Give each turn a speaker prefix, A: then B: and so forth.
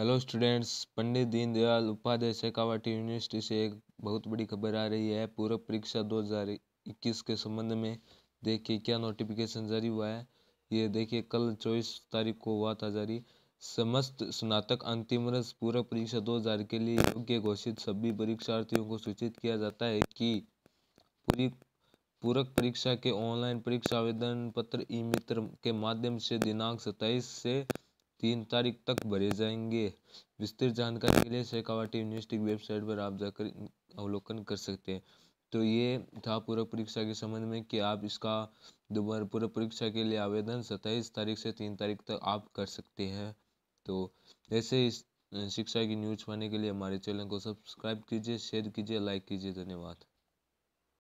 A: hello students Pandit Deendayal Upadhyay Shekhawati university से एक बहुत बड़ी खबर आ रही है पूरक परीक्षा 2021 के संबंध में देखिए क्या नोटिफिकेशन जारी हुआ है ये देखिए कल चौबीस तारीख को हुआ था जारी समस्त स्नातक अंतिम वर्ष पूरक परीक्षा 2000 के लिए योग्य घोषित सभी परीक्षार्थियों को सूचित किया जाता है कि पूरी पूरक परीक्षा के ऑनलाइन परीक्षा आवेदन पत्र ई मित्र के माध्यम से दिनांक सत्ताईस से तीन तारीख तक भरे जाएंगे विस्तृत जानकारी के लिए शेखावाटी यूनिवर्सिटी की वेबसाइट पर आप जाकर अवलोकन कर सकते हैं तो ये था पूर्व परीक्षा के संबंध में कि आप इसका दोबारा पूर्व परीक्षा के लिए आवेदन सत्ताईस तारीख से तीन तारीख तक आप कर सकते हैं तो ऐसे इस शिक्षा की न्यूज पाने के लिए हमारे चैनल को सब्सक्राइब कीजिए शेयर कीजिए लाइक कीजिए धन्यवाद